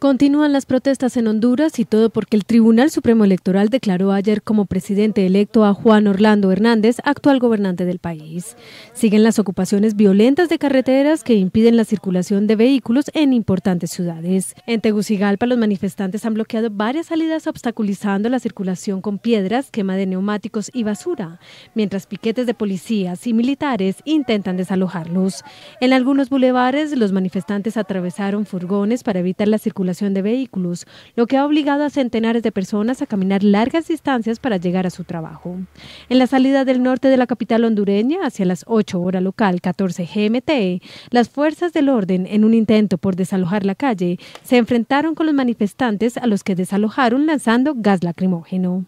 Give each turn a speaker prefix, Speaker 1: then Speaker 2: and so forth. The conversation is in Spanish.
Speaker 1: Continúan las protestas en Honduras y todo porque el Tribunal Supremo Electoral declaró ayer como presidente electo a Juan Orlando Hernández, actual gobernante del país. Siguen las ocupaciones violentas de carreteras que impiden la circulación de vehículos en importantes ciudades. En Tegucigalpa los manifestantes han bloqueado varias salidas obstaculizando la circulación con piedras, quema de neumáticos y basura, mientras piquetes de policías y militares intentan desalojarlos. En algunos bulevares los manifestantes atravesaron furgones para evitar la circulación de vehículos, lo que ha obligado a centenares de personas a caminar largas distancias para llegar a su trabajo. En la salida del norte de la capital hondureña, hacia las 8 hora local 14 GMT, las fuerzas del orden, en un intento por desalojar la calle, se enfrentaron con los manifestantes a los que desalojaron lanzando gas lacrimógeno.